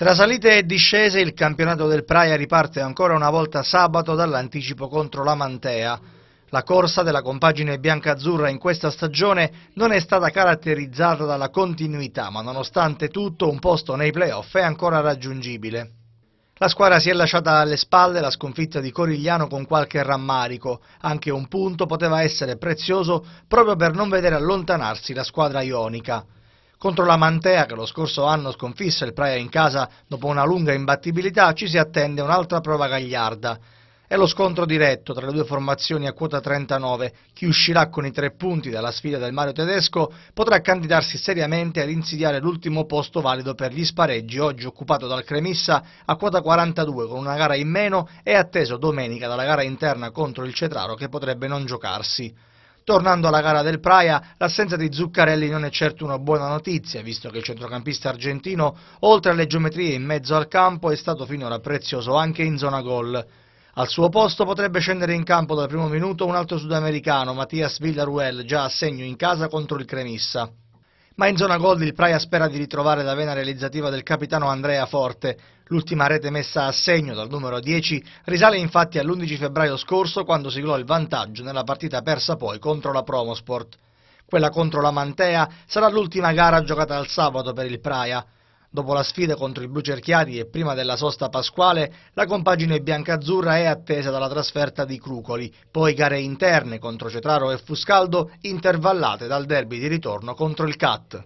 Tra salite e discese il campionato del Praia riparte ancora una volta sabato dall'anticipo contro la Mantea. La corsa della compagine bianca-azzurra in questa stagione non è stata caratterizzata dalla continuità, ma nonostante tutto un posto nei playoff è ancora raggiungibile. La squadra si è lasciata alle spalle la sconfitta di Corigliano con qualche rammarico, anche un punto poteva essere prezioso proprio per non vedere allontanarsi la squadra ionica. Contro la Mantea, che lo scorso anno sconfisse il Praia in casa dopo una lunga imbattibilità, ci si attende un'altra prova gagliarda. È lo scontro diretto tra le due formazioni a quota 39. Chi uscirà con i tre punti dalla sfida del Mario Tedesco potrà candidarsi seriamente ad insidiare l'ultimo posto valido per gli spareggi, oggi occupato dal Cremissa a quota 42 con una gara in meno e atteso domenica dalla gara interna contro il Cetraro che potrebbe non giocarsi. Tornando alla gara del Praia, l'assenza di Zuccarelli non è certo una buona notizia, visto che il centrocampista argentino, oltre alle geometrie in mezzo al campo, è stato finora prezioso anche in zona gol. Al suo posto potrebbe scendere in campo dal primo minuto un altro sudamericano, Mattias Villaruel, già a segno in casa contro il Cremissa ma in zona gol il Praia spera di ritrovare la vena realizzativa del capitano Andrea Forte. L'ultima rete messa a segno dal numero 10 risale infatti all'11 febbraio scorso quando siglò il vantaggio nella partita persa poi contro la Promosport. Quella contro la Mantea sarà l'ultima gara giocata al sabato per il Praia. Dopo la sfida contro i blu cerchiati e prima della sosta pasquale, la compagine biancazzurra è attesa dalla trasferta di Crucoli, poi gare interne contro Cetraro e Fuscaldo intervallate dal derby di ritorno contro il Cat.